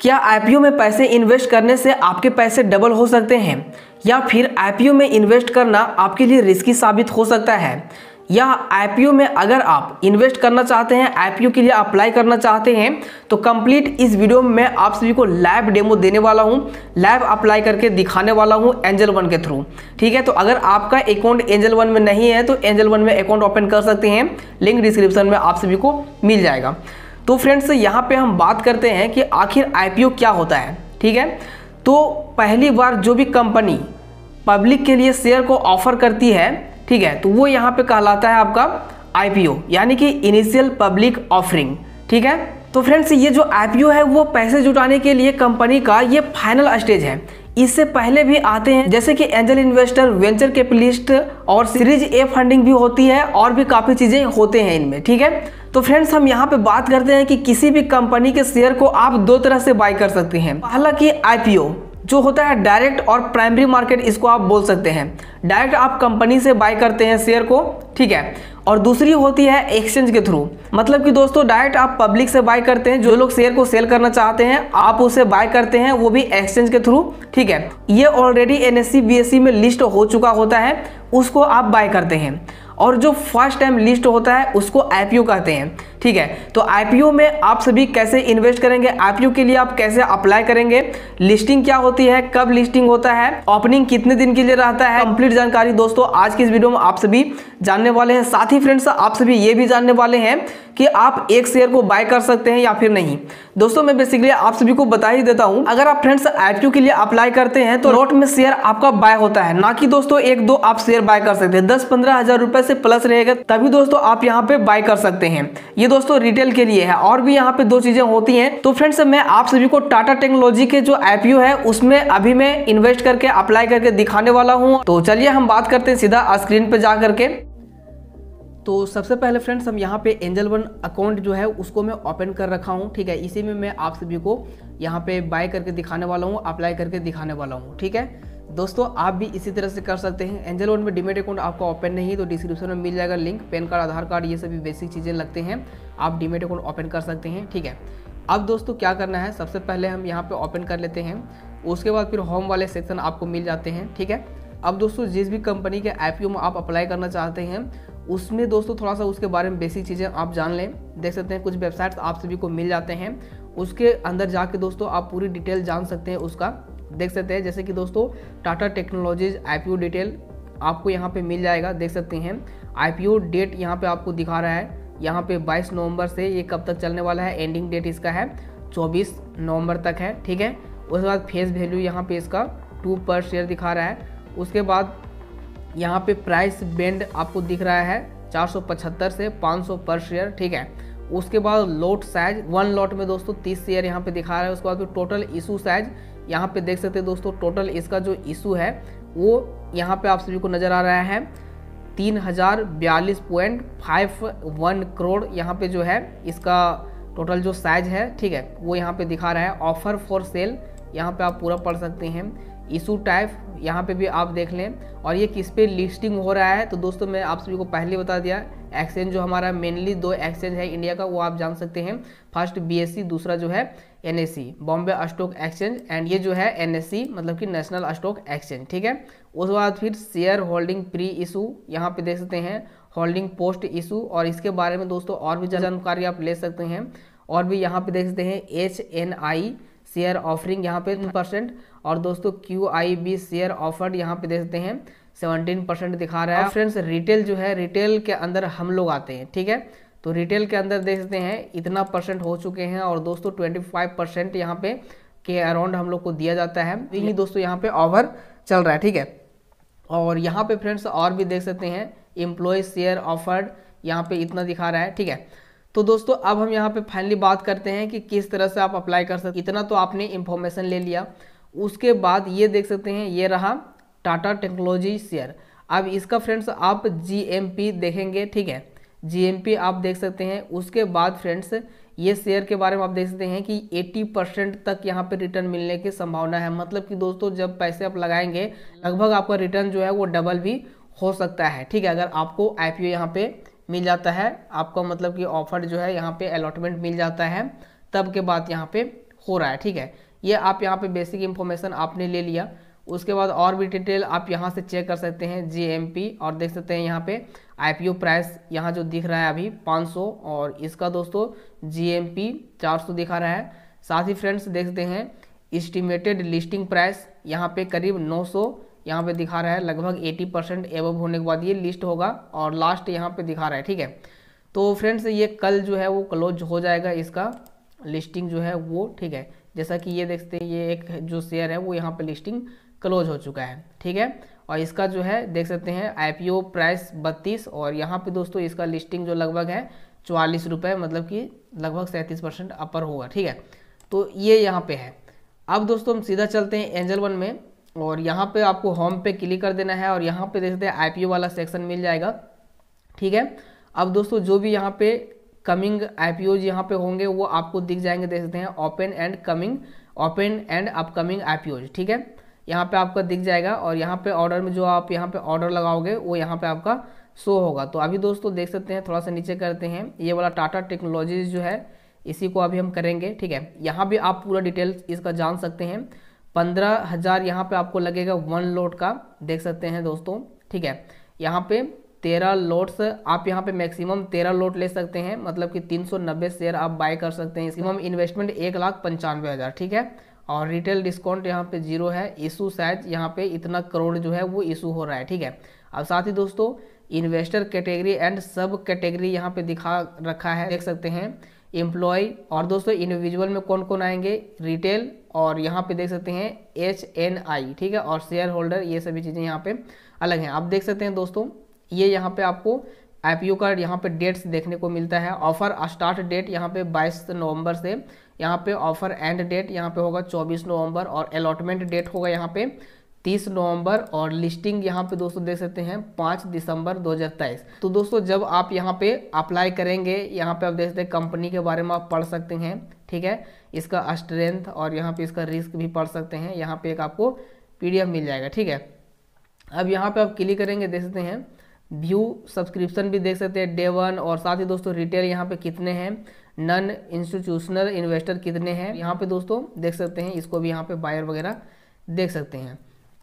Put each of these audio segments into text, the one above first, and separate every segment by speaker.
Speaker 1: क्या आईपीओ में पैसे इन्वेस्ट करने से आपके पैसे डबल हो सकते हैं या फिर आईपीओ में इन्वेस्ट करना आपके लिए रिस्की साबित हो सकता है या आईपीओ में अगर आप इन्वेस्ट करना चाहते हैं आईपीओ के लिए अप्लाई करना चाहते हैं तो कंप्लीट इस वीडियो में मैं आप सभी को लाइव डेमो देने वाला हूं लाइव अप्लाई करके दिखाने वाला हूं एंजल वन के थ्रू ठीक है तो अगर आपका अकाउंट एंजल वन में नहीं है तो एंजल वन में अकाउंट ओपन कर सकते हैं लिंक डिस्क्रिप्शन में आप सभी को मिल जाएगा तो फ्रेंड्स यहाँ पे हम बात करते हैं कि आखिर आईपीओ क्या होता है ठीक है तो पहली बार जो भी कंपनी पब्लिक के लिए शेयर को ऑफर करती है ठीक है तो वो यहाँ पे कहलाता है आपका आईपीओ यानी कि इनिशियल पब्लिक ऑफरिंग ठीक है तो फ्रेंड्स ये जो आईपीओ है वो पैसे जुटाने के लिए कंपनी का ये फाइनल स्टेज है इससे पहले भी आते हैं जैसे कि एंजल इन्वेस्टर वेंचर कैपिटलिस्ट और सीरीज ए फंडिंग भी होती है और भी काफ़ी चीज़ें होते हैं इनमें ठीक है तो फ्रेंड्स हम यहाँ पे बात करते हैं कि किसी भी कंपनी के शेयर को आप दो तरह से बाय कर सकते हैं पहला कि आईपीओ जो होता है डायरेक्ट और प्राइमरी मार्केट इसको आप बोल सकते हैं डायरेक्ट आप कंपनी से बाय करते हैं शेयर को ठीक है और दूसरी होती है एक्सचेंज के थ्रू मतलब कि दोस्तों डायरेक्ट आप पब्लिक से बाय करते हैं जो लोग शेयर को सेल करना चाहते हैं आप उसे बाय करते हैं वो भी एक्सचेंज के थ्रू ठीक है ये ऑलरेडी एन एस में लिस्ट हो चुका होता है उसको आप बाय करते हैं और जो फर्स्ट टाइम लिस्ट होता है उसको आई कहते हैं ठीक है तो आईपीओ में आप सभी कैसे इन्वेस्ट करेंगे आईपीओ के लिए आप कैसे अप्लाई करेंगे लिस्टिंग क्या होती है कब लिस्टिंग होता है ओपनिंग कितने दिन के लिए रहता है कंप्लीट जानकारी दोस्तों आज की इस वीडियो में आप सभी जानने वाले हैं साथ ही फ्रेंड्स आप सभी ये भी जानने वाले हैं कि आप एक शेयर को बाय कर सकते हैं या फिर नहीं दोस्तों मैं बेसिकली आप सभी को बता ही देता हूं अगर आप फ्रेंड्स आईपीओ के लिए अप्लाई करते हैं तो नोट में शेयर आपका बाय होता है ना कि दोस्तों एक दो आप शेयर बाय कर सकते हैं दस पंद्रह हजार रुपए से प्लस रहेगा तभी दोस्तों आप यहाँ पे बाय कर सकते हैं ये दोस्तों रिटेल के लिए है और भी यहाँ पे दो चीजें होती हैं तो फ्रेंड्स मैं आप सभी को टाटा टेक्नोलॉजी के जो आईपीओ है उसमें अभी मैं इन्वेस्ट करके अप्लाई करके दिखाने वाला हूँ तो चलिए हम बात करते हैं सीधा स्क्रीन पे जा करके तो सबसे पहले फ्रेंड्स हम यहाँ पे एंजल वन अकाउंट जो है उसको मैं ओपन कर रखा हूँ ठीक है इसी में मैं आप सभी को यहाँ पे बाय करके दिखाने वाला हूँ अप्लाई करके दिखाने वाला हूँ ठीक है दोस्तों आप भी इसी तरह से कर सकते हैं एंजल वन में डिमेट अकाउंट आपका ओपन नहीं है तो डिस्क्रिप्शन में मिल जाएगा link PAN card Aadhaar card ये सभी बेसिक चीज़ें लगते हैं आप डिमेट अकाउंट ओपन कर सकते हैं ठीक है अब दोस्तों क्या करना है सबसे पहले हम यहाँ पे ओपन कर लेते हैं उसके बाद फिर होम वाले सेक्शन आपको मिल जाते हैं ठीक है अब दोस्तों जिस भी कंपनी के आई में आप अप्लाई करना चाहते हैं उसमें दोस्तों थोड़ा सा उसके बारे में बेसिक चीज़ें आप जान लें देख सकते हैं कुछ वेबसाइट्स आप सभी को मिल जाते हैं उसके अंदर जाके दोस्तों आप पूरी डिटेल जान सकते हैं उसका देख सकते हैं जैसे कि दोस्तों टाटा टेक्नोलॉजीज आई डिटेल आपको यहाँ पे मिल जाएगा देख सकते हैं आई डेट यहाँ पे आपको दिखा रहा है यहाँ पे 22 नवंबर से ये कब तक चलने वाला है एंडिंग डेट इसका है 24 नवंबर तक है ठीक है उसके बाद फेस वैल्यू यहाँ पे इसका टू पर शेयर दिखा रहा है उसके बाद यहाँ पे प्राइस बैंड आपको दिख रहा है 475 से 500 पर शेयर ठीक है उसके बाद लोट साइज वन लॉट में दोस्तों 30 शेयर यहाँ पे दिखा रहा है उसके बाद टोटल इशू साइज यहाँ पे देख सकते हैं दोस्तों टोटल इसका जो इशू है वो यहाँ पे आप सभी को नज़र आ रहा है तीन हज़ार बयालीस पॉइंट फाइव वन करोड़ यहाँ पे जो है इसका टोटल जो साइज है ठीक है वो यहाँ पे दिखा रहा है ऑफर फॉर सेल यहाँ पे आप पूरा पढ़ सकते हैं इशू टाइप यहाँ पे भी आप देख लें और ये किस पे लिस्टिंग हो रहा है तो दोस्तों मैं आप सभी को पहले बता दिया एक्सचेंज जो हमारा मेनली दो एक्सचेंज है इंडिया का वो आप जान सकते हैं फर्स्ट बी e, दूसरा जो है एन बॉम्बे स्टॉक एक्सचेंज एंड ये जो है एन e, मतलब कि नेशनल स्टॉक एक्सचेंज ठीक है उसके बाद फिर शेयर होल्डिंग प्री इशू यहाँ पे देख सकते हैं होल्डिंग पोस्ट इशू और इसके बारे में दोस्तों और भी जानकारी आप ले सकते हैं और भी यहाँ पे देख सकते हैं H N I share offering यहाँ पे परसेंट और दोस्तों Q I B share offered यहाँ पे देखते हैं सेवनटीन परसेंट दिखा रहा है फ्रेंड्स रिटेल जो है रिटेल के अंदर हम लोग आते हैं ठीक है तो रिटेल के अंदर देखते हैं इतना परसेंट हो चुके हैं और दोस्तों ट्वेंटी फाइव परसेंट यहाँ पे के अराउंड हम लोग को दिया जाता है यही दोस्तों यहाँ पे ऑफर चल रहा है ठीक है और यहाँ पे फ्रेंड्स और भी देख सकते हैं एम्प्लॉय शेयर ऑफर्ड यहाँ पे इतना दिखा रहा है ठीक है तो दोस्तों अब हम यहाँ पे फाइनली बात करते हैं कि किस तरह से आप अप्लाई कर सकते इतना तो आपने इन्फॉर्मेशन ले लिया उसके बाद ये देख सकते हैं ये रहा टाटा टेक्नोलॉजी शेयर अब इसका फ्रेंड्स आप जी देखेंगे ठीक है जी आप देख सकते हैं उसके बाद फ्रेंड्स ये शेयर के बारे में आप देख सकते हैं कि 80 परसेंट तक यहाँ पे रिटर्न मिलने की संभावना है मतलब कि दोस्तों जब पैसे आप लगाएंगे लगभग आपका रिटर्न जो है वो डबल भी हो सकता है ठीक है अगर आपको आई पी यहाँ पे मिल जाता है आपको मतलब कि ऑफर जो है यहाँ पे अलॉटमेंट मिल जाता है तब के बाद यहाँ पे हो रहा है ठीक है ये आप यहाँ पे बेसिक इन्फॉर्मेशन आपने ले लिया उसके बाद और भी डिटेल आप यहाँ से चेक कर सकते हैं जी और देख सकते हैं यहाँ पे आई प्राइस यहाँ जो दिख रहा है अभी 500 और इसका दोस्तों जी एम 400 दिखा रहा है साथ ही फ्रेंड्स देखते हैं इस्टीमेटेड लिस्टिंग प्राइस यहाँ पे करीब 900 यहाँ पे दिखा रहा है लगभग 80 परसेंट एवब होने के बाद ये लिस्ट होगा और लास्ट यहाँ पे दिखा रहा है ठीक है तो फ्रेंड्स ये कल जो है वो क्लोज हो जाएगा इसका लिस्टिंग जो है वो ठीक है जैसा कि ये देखते हैं ये एक जो शेयर है वो यहाँ पे लिस्टिंग क्लोज हो चुका है ठीक है और इसका जो है देख सकते हैं आई प्राइस बत्तीस और यहाँ पर दोस्तों इसका लिस्टिंग जो लगभग है चवालीस रुपये मतलब कि लगभग सैंतीस परसेंट अपर होगा ठीक है तो ये यहाँ पे है अब दोस्तों हम सीधा चलते हैं एंजल वन में और यहाँ पे आपको होम पे क्लिक कर देना है और यहाँ पे देखते हैं आईपीओ वाला सेक्शन मिल जाएगा ठीक है अब दोस्तों जो भी यहाँ पे कमिंग आई पी ओज यहाँ पे होंगे वो आपको दिख जाएंगे देखते हैं open and coming open and upcoming I P Os ठीक है यहाँ पे आपका दिख जाएगा और यहाँ पे ऑर्डर में जो आप यहाँ पे ऑर्डर लगाओगे वो यहाँ पे आपका शो होगा तो अभी दोस्तों देख सकते हैं थोड़ा सा नीचे करते हैं ये वाला टाटा टेक्नोलॉजीज जो है इसी को अभी हम करेंगे ठीक है यहाँ भी आप पूरा डिटेल्स इसका जान सकते हैं पंद्रह हज़ार यहाँ पर आपको लगेगा वन लोड का देख सकते हैं दोस्तों ठीक है यहाँ पे तेरह लोड्स आप यहाँ पे मैक्सिमम तेरह लोड ले सकते हैं मतलब कि तीन सौ नब्बे शेयर आप बाय कर सकते हैं इसकी इन्वेस्टमेंट एक लाख पंचानवे हज़ार ठीक है और रिटेल डिस्काउंट यहाँ पे जीरो है इशू साइज यहाँ पे इतना करोड़ जो है वो इशू हो रहा है ठीक है अब साथ ही दोस्तों investor category and sub category यहाँ पे दिखा रखा है देख सकते हैं एम्प्लॉय और दोस्तों इंडिविजुअल में कौन कौन आएंगे रिटेल और यहाँ पे देख सकते हैं एच एन आई ठीक है और शेयर होल्डर ये सभी चीज़ें यहाँ पे अलग हैं आप देख सकते हैं दोस्तों ये यहाँ पे आपको आई का यहाँ पे डेट्स देखने को मिलता है ऑफर स्टार्ट डेट यहाँ पे 22 नवंबर से यहाँ पे ऑफर एंड डेट यहाँ पे होगा 24 नवंबर और अलॉटमेंट डेट होगा यहाँ पे 30 नवंबर और लिस्टिंग यहाँ पे दोस्तों देख सकते हैं 5 दिसंबर 2023 तो दोस्तों जब आप यहाँ पे अप्लाई करेंगे यहाँ पे आप देख सकते हैं कंपनी के बारे में आप पढ़ सकते हैं ठीक है इसका स्ट्रेंथ और यहाँ पे इसका रिस्क भी पढ़ सकते हैं यहाँ पे एक आपको पीडीएफ मिल जाएगा ठीक है अब यहाँ पे आप क्लिक करेंगे देख सकते हैं व्यू सब्सक्रिप्शन भी देख सकते हैं डे वन और साथ ही दोस्तों रिटेल यहाँ पे कितने हैं नन इंस्टीट्यूशनल इन्वेस्टर कितने हैं यहाँ पे दोस्तों देख सकते हैं इसको भी यहाँ पे बायर वगैरह देख सकते हैं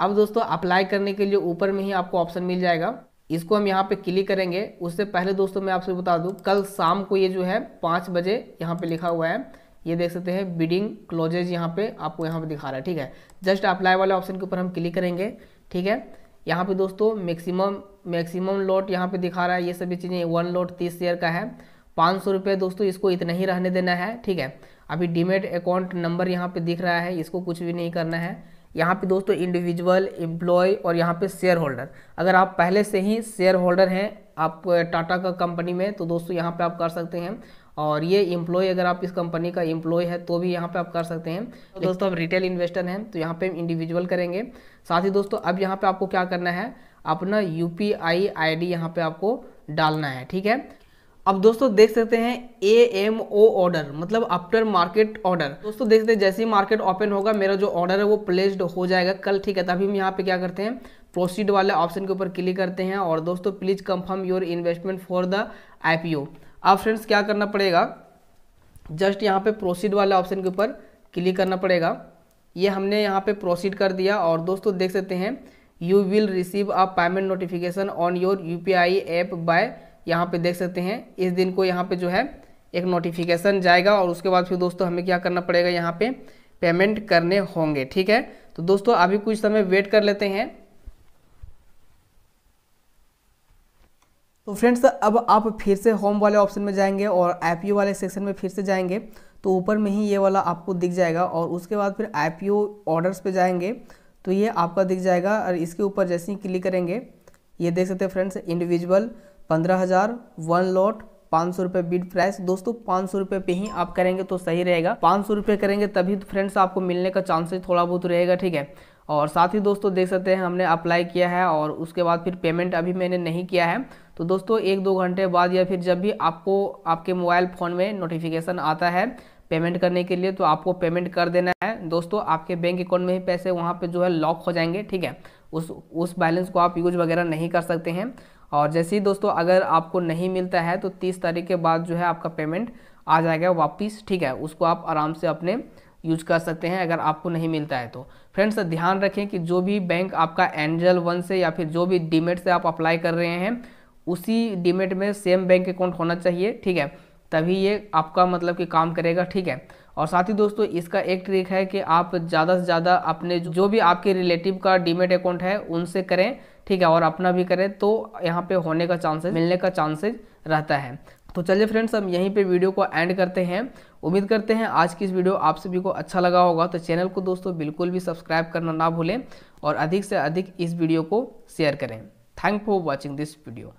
Speaker 1: अब दोस्तों अप्लाई करने के लिए ऊपर में ही आपको ऑप्शन मिल जाएगा इसको हम यहाँ पे क्लिक करेंगे उससे पहले दोस्तों मैं आपसे बता दूँ कल शाम को ये जो है पाँच बजे यहाँ पे लिखा हुआ है ये देख सकते हैं बिडिंग क्लोजेज यहाँ पे आपको यहाँ पे दिखा रहा है ठीक है जस्ट अप्लाई वाले ऑप्शन के ऊपर हम क्लिक करेंगे ठीक है यहाँ पे दोस्तों मैक्सिमम मैक्सिमम लॉट यहाँ पे दिखा रहा है ये सभी चीज़ें वन लॉट तीस शेयर का है पाँच सौ रुपये दोस्तों इसको इतना ही रहने देना है ठीक है अभी डिमेट अकाउंट नंबर यहाँ पर दिख रहा है इसको कुछ भी नहीं करना है यहाँ पे दोस्तों इंडिविजुअल एम्प्लॉय और यहाँ पे शेयर होल्डर अगर आप पहले से ही शेयर होल्डर हैं आप टाटा का कंपनी में तो दोस्तों यहाँ पे आप कर सकते हैं और ये इम्प्लॉय अगर आप इस कंपनी का इम्प्लॉय है तो भी यहाँ पे आप कर सकते हैं तो दोस्तों हम रिटेल इन्वेस्टर हैं तो यहाँ पे हम इंडिविजुअल करेंगे साथ ही दोस्तों अब यहाँ पे आपको क्या करना है अपना U P I I D यहाँ पे आपको डालना है ठीक है अब दोस्तों देख सकते हैं ए एम ओ ऑर्डर मतलब आफ्टर मार्केट ऑर्डर दोस्तों देख सकते हैं जैसे ही मार्केट ओपन होगा मेरा जो ऑर्डर है वो प्लेस्ड हो जाएगा कल ठीक है तभी हम यहाँ पे क्या करते हैं प्रोसीड वाले ऑप्शन के ऊपर क्लिक करते हैं और दोस्तों please confirm your investment for the ओ अब फ्रेंड्स क्या करना पड़ेगा जस्ट यहाँ पे प्रोसीड वाले ऑप्शन के ऊपर क्लिक करना पड़ेगा ये हमने यहाँ पे प्रोसीड कर दिया और दोस्तों देख सकते हैं you will receive a payment notification on your U P I app by यहाँ पे देख सकते हैं इस दिन को यहाँ पे जो है एक नोटिफिकेशन जाएगा और उसके बाद फिर दोस्तों हमें क्या करना पड़ेगा यहाँ पे पेमेंट करने होंगे ठीक है तो दोस्तों अभी कुछ समय वेट कर लेते हैं तो फ्रेंड्स अब आप फिर से होम वाले ऑप्शन में जाएंगे और आई पी ओ वाले सेक्शन में फिर से जाएंगे तो ऊपर में ही ये वाला आपको दिख जाएगा और उसके बाद फिर आई पी ओ ऑर्डर्स पर जाएंगे तो ये आपका दिख जाएगा और इसके ऊपर जैसे ही क्लिक करेंगे ये देख सकते हैं फ्रेंड्स इंडिविजुअल पंद्रह हज़ार वन लॉट पाँच सौ रुपये बिड प्राइस दोस्तों पाँच सौ रुपये पर ही आप करेंगे तो सही रहेगा पाँच सौ रुपये करेंगे तभी तो फ्रेंड्स आपको मिलने का चांसेस थोड़ा बहुत रहेगा ठीक है और साथ ही दोस्तों देख सकते हैं हमने अप्लाई किया है और उसके बाद फिर पेमेंट अभी मैंने नहीं किया है तो दोस्तों एक दो घंटे बाद या फिर जब भी आपको आपके मोबाइल फ़ोन में नोटिफिकेशन आता है पेमेंट करने के लिए तो आपको पेमेंट कर देना है दोस्तों आपके बैंक अकाउंट में ही पैसे वहाँ पर जो है लॉक हो जाएंगे ठीक है उस उस बैलेंस को आप यूज वगैरह नहीं कर सकते हैं और जैसे ही दोस्तों अगर आपको नहीं मिलता है तो तीस तारीख के बाद जो है आपका पेमेंट आ जाएगा वापस ठीक है उसको आप आराम से अपने यूज कर सकते हैं अगर आपको नहीं मिलता है तो फ्रेंड्स तो ध्यान रखें कि जो भी बैंक आपका एंजल वन से या फिर जो भी डीमेट से आप अप्लाई कर रहे हैं उसी डीमेट में सेम बैंक अकाउंट होना चाहिए ठीक है तभी ये आपका मतलब कि काम करेगा ठीक है और साथ ही दोस्तों इसका एक ट्रिक है कि आप ज़्यादा से ज़्यादा अपने जो भी आपके रिलेटिव का डीमेट अकाउंट है उनसे करें ठीक है और अपना भी करें तो यहाँ पे होने का चांसेस मिलने का चांसेस रहता है तो चलिए फ्रेंड्स हम यहीं पे वीडियो को एंड करते हैं उम्मीद करते हैं आज की इस वीडियो आप सभी को अच्छा लगा होगा तो चैनल को दोस्तों बिल्कुल भी सब्सक्राइब करना ना भूलें और अधिक से अधिक इस वीडियो को शेयर करें thank for watching this video